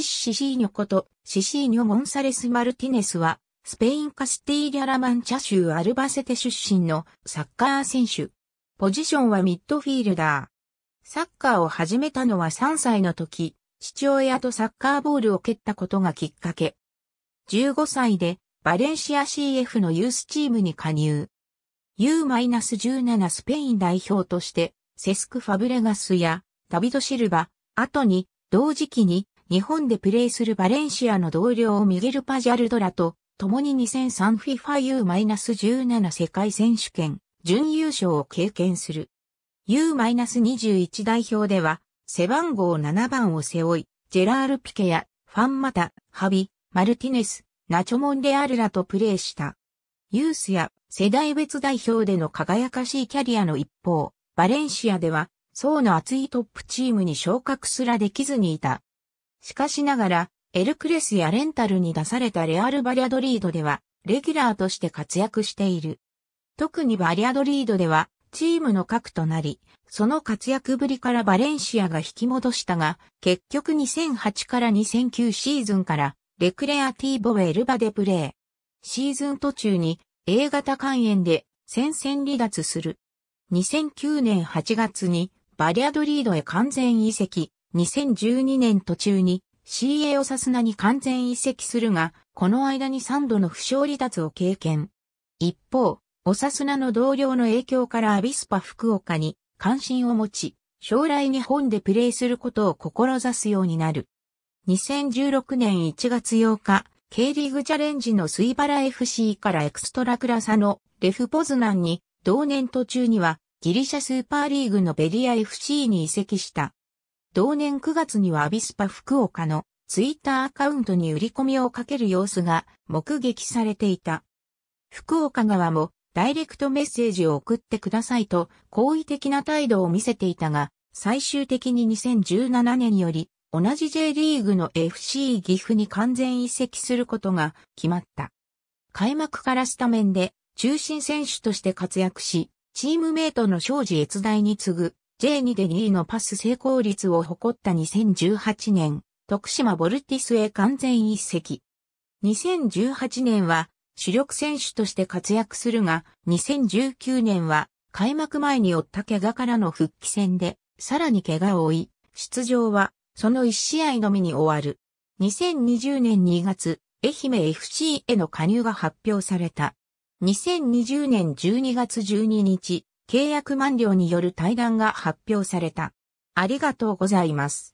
シッシシーニョこと、シシーニョ・ゴンサレス・マルティネスは、スペインカスティーリャ・ラマンチャ州アルバセテ出身のサッカー選手。ポジションはミッドフィールダー。サッカーを始めたのは3歳の時、父親とサッカーボールを蹴ったことがきっかけ。15歳でバレンシア CF のユースチームに加入。U-17 スペイン代表として、セスク・ファブレガスやダビド・シルバ、後に同時期に日本でプレーするバレンシアの同僚ミゲル・パジャルドラと、共に 2003FIFA U-17 世界選手権、準優勝を経験する。U-21 代表では、背番号7番を背負い、ジェラール・ピケや、ファン・マタ、ハビ、マルティネス、ナチョモンレアルラとプレーした。ユースや世代別代表での輝かしいキャリアの一方、バレンシアでは、層の厚いトップチームに昇格すらできずにいた。しかしながら、エルクレスやレンタルに出されたレアル・バリアドリードでは、レギュラーとして活躍している。特にバリアドリードでは、チームの核となり、その活躍ぶりからバレンシアが引き戻したが、結局2008から2009シーズンから、レクレアティーボエルバでプレー。シーズン途中に A 型肝炎で戦線離脱する。2009年8月にバリアドリードへ完全移籍、2012年途中に CA オサスナに完全移籍するが、この間に3度の負傷離脱を経験。一方、オサスナの同僚の影響からアビスパ福岡に関心を持ち、将来日本でプレーすることを志すようになる。2016年1月8日、K リーグチャレンジのスイバラ FC からエクストラクラサのレフポズナンに同年途中にはギリシャスーパーリーグのベリア FC に移籍した。同年9月にはアビスパ福岡のツイッターアカウントに売り込みをかける様子が目撃されていた。福岡側もダイレクトメッセージを送ってくださいと好意的な態度を見せていたが、最終的に2017年より同じ J リーグの FC 岐阜に完全移籍することが決まった。開幕からスタメンで中心選手として活躍し、チームメイトの庄司越大に次ぐ J2 で2位のパス成功率を誇った2018年、徳島ボルティスへ完全一席。2018年は主力選手として活躍するが、2019年は開幕前に負った怪我からの復帰戦で、さらに怪我を負い、出場はその1試合のみに終わる。2020年2月、愛媛 FC への加入が発表された。2020年12月12日、契約満了による対談が発表された。ありがとうございます。